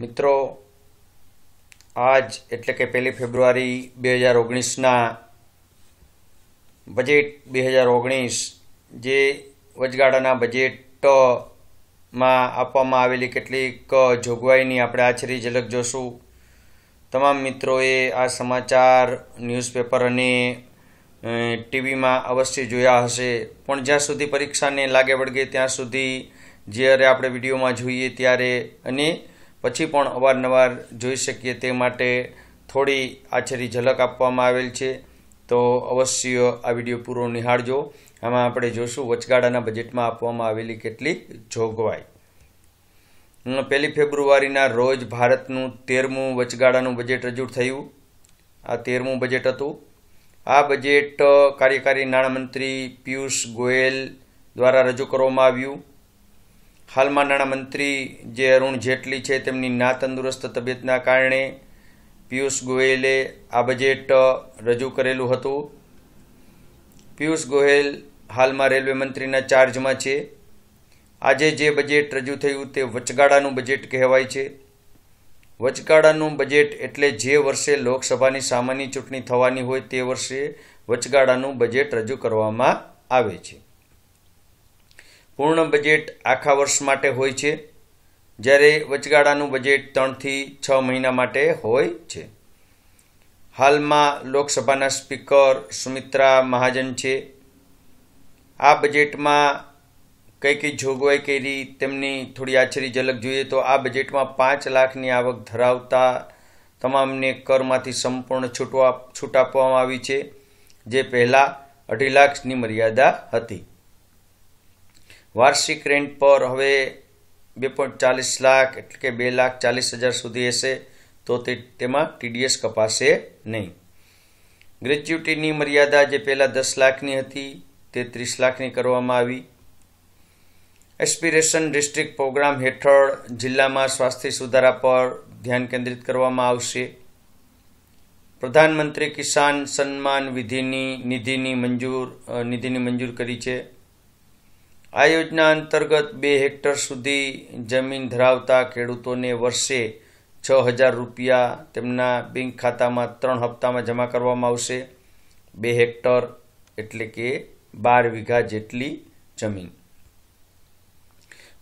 મિત્રો આજ એટલે કે પહેલી ફેબ્રુઆરી બે હજાર ઓગણીસના બજેટ બે હજાર ઓગણીસ જે વચગાળાના બજેટમાં આપવામાં આવેલી કેટલીક જોગવાઈની આપણે આછરી ઝલક જોશું તમામ મિત્રોએ આ સમાચાર ન્યૂઝપેપર અને ટીવીમાં અવશ્ય જોયા હશે પણ જ્યાં સુધી પરીક્ષાને લાગે વળગે ત્યાં સુધી જ્યારે આપણે વિડીયોમાં જોઈએ ત્યારે અને પછી પણ અવારનવાર જોઈ શકીએ તે માટે થોડી આછરી ઝલક આપવામાં આવેલ છે તો અવશ્ય આ વિડીયો પૂરો નિહાળજો આમાં આપણે જોશું વચગાળાના બજેટમાં આપવામાં આવેલી કેટલીક જોગવાઈ પહેલી ફેબ્રુઆરીના રોજ ભારતનું તેરમું વચગાળાનું બજેટ રજૂ થયું આ તેરમું બજેટ હતું આ બજેટ કાર્યકારી નાણામંત્રી પિયુષ ગોયલ દ્વારા રજૂ કરવામાં આવ્યું હાલમાં નાણામંત્રી જે અરુણ જેટલી છે તેમની ના તંદુરસ્ત તબિયતના કારણે પિયુષ ગોયલે આ બજેટ રજૂ કરેલું હતું પિયુષ ગોહેલ હાલમાં રેલવે મંત્રીના ચાર્જમાં છે આજે જે બજેટ રજૂ થયું તે વચગાળાનું બજેટ કહેવાય છે વચગાળાનું બજેટ એટલે જે વર્ષે લોકસભાની સામાન્ય ચૂંટણી થવાની હોય તે વર્ષે વચગાળાનું બજેટ રજૂ કરવામાં આવે છે પૂર્ણ બજેટ આખા વર્ષ માટે હોય છે જ્યારે વચગાળાનું બજેટ ત્રણથી છ મહિના માટે હોય છે હાલમાં લોકસભાના સ્પીકર સુમિત્રા મહાજન છે આ બજેટમાં કઈ કઈ જોગવાઈ કરી તેમની થોડી આછરી ઝલક જોઈએ તો આ બજેટમાં પાંચ લાખની આવક ધરાવતા તમામને કરમાંથી સંપૂર્ણ છૂટવા છૂટ આપવામાં આવી છે જે પહેલાં અઢી લાખની મર્યાદા હતી વાર્ષિક રેન્ટ પર હવે બે પોઈન્ટ ચાલીસ લાખ એટલે કે બે લાખ ચાલીસ હજાર સુધી હશે તો તે તેમાં ટીડીએસ કપાશે નહીં ગ્રેચ્યુટીની મર્યાદા જે પહેલાં દસ લાખની હતી તે ત્રીસ લાખની કરવામાં આવી એસ્પિરેશન ડિસ્ટ્રિક્ટ પ્રોગ્રામ હેઠળ જિલ્લામાં સ્વાસ્થ્ય સુધારા પર ધ્યાન કેન્દ્રિત કરવામાં આવશે પ્રધાનમંત્રી કિસાન સન્માન વિધિની નિધિની મંજૂર નિધિની મંજૂર કરી છે આ યોજના અંતર્ગત બે હેક્ટર સુધી જમીન ધરાવતા ખેડૂતોને વર્ષે છ હજાર રૂપિયા તેમના બેંક ખાતામાં ત્રણ હપ્તામાં જમા કરવામાં આવશે બે હેક્ટર એટલે કે બાર વીઘા જેટલી જમીન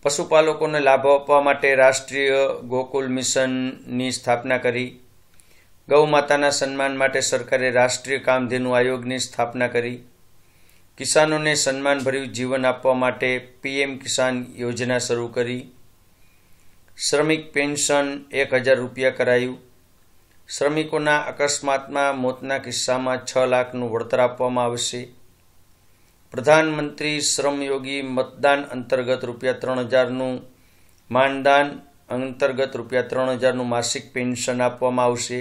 પશુપાલકોને લાભ આપવા માટે રાષ્ટ્રીય ગોકુલ મિશનની સ્થાપના કરી ગૌ માતાના સન્માન માટે સરકારે રાષ્ટ્રીય કામધેનુ આયોગની સ્થાપના કરી કિસાનોને સન્માનભર્યું જીવન આપવા માટે પીએમ કિસાન યોજના શરૂ કરી શ્રમિક પેન્શન એક હજાર રૂપિયા કરાયું શ્રમિકોના અકસ્માતમાં મોતના કિસ્સામાં છ લાખનું વળતર આપવામાં આવશે પ્રધાનમંત્રી શ્રમયોગી મતદાન અંતર્ગત રૂપિયા ત્રણ હજારનું માનદાન અંતર્ગત રૂપિયા ત્રણ હજારનું માસિક પેન્શન આપવામાં આવશે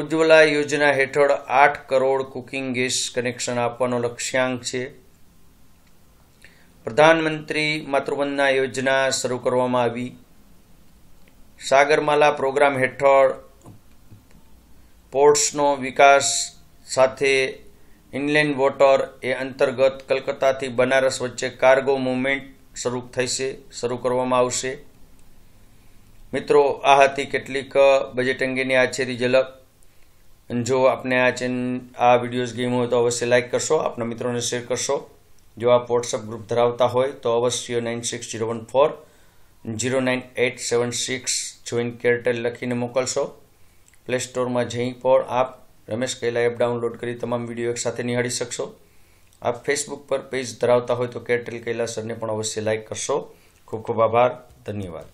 ઉજ્જવલા યોજના હેઠળ આઠ કરોડ કુકિંગ ગેસ કનેક્શન આપવાનો લક્ષ્યાંક છે પ્રધાનમંત્રી માતૃવંદના યોજના શરૂ કરવામાં આવી સાગરમાલા પ્રોગ્રામ હેઠળ પોર્ટ્સનો વિકાસ સાથે ઇનલેન્ડ વોટર એ અંતર્ગત કલકત્તાથી બનારસ વચ્ચે કાર્ગો મૂવમેન્ટ શરૂ થશે શરૂ કરવામાં આવશે મિત્રો આ હતી કેટલીક બજેટ અંગેની આછેરી ઝલક જો આપને આ ચેન આ વિડીયોઝ ગેમ હોય તો અવશ્ય લાઇક કરશો આપના મિત્રોને શેર કરશો જો આપ વોટ્સઅપ ગ્રુપ ધરાવતા હોય તો અવશ્ય nine six zero one four zero nine eight seven six join કેરટેલ લખીને મોકલશો પ્લે સ્ટોરમાં જઈ પણ આપ રમેશ કૈલા એપ ડાઉનલોડ કરી તમામ વિડીયો એકસાથે નિહાળી શકશો આપ ફેસબુક પર પેજ ધરાવતા હોય તો કેરટેલ કૈલાસરને પણ અવશ્ય લાઇક કરશો ખૂબ ખૂબ આભાર ધન્યવાદ